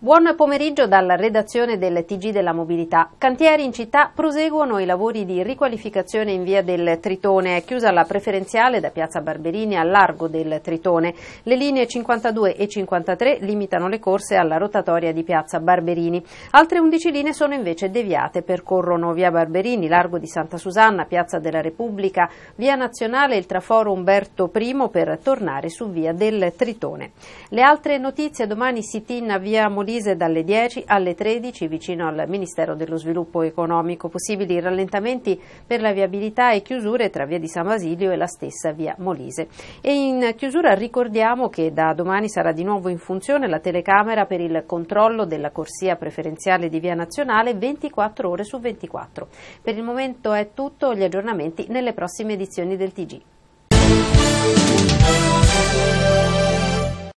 Buon pomeriggio dalla redazione del TG della Mobilità. Cantieri in città proseguono i lavori di riqualificazione in via del Tritone. È chiusa la preferenziale da piazza Barberini al largo del Tritone. Le linee 52 e 53 limitano le corse alla rotatoria di piazza Barberini. Altre 11 linee sono invece deviate. Percorrono via Barberini, largo di Santa Susanna, piazza della Repubblica, via Nazionale e il traforo Umberto I per tornare su via del Tritone. Le altre notizie domani si tinna via Mobilità Molise dalle 10 alle 13 vicino al Ministero dello Sviluppo Economico. Possibili rallentamenti per la viabilità e chiusure tra via di San Basilio e la stessa via Molise. E in chiusura ricordiamo che da domani sarà di nuovo in funzione la telecamera per il controllo della corsia preferenziale di via nazionale 24 ore su 24. Per il momento è tutto, gli aggiornamenti nelle prossime edizioni del TG.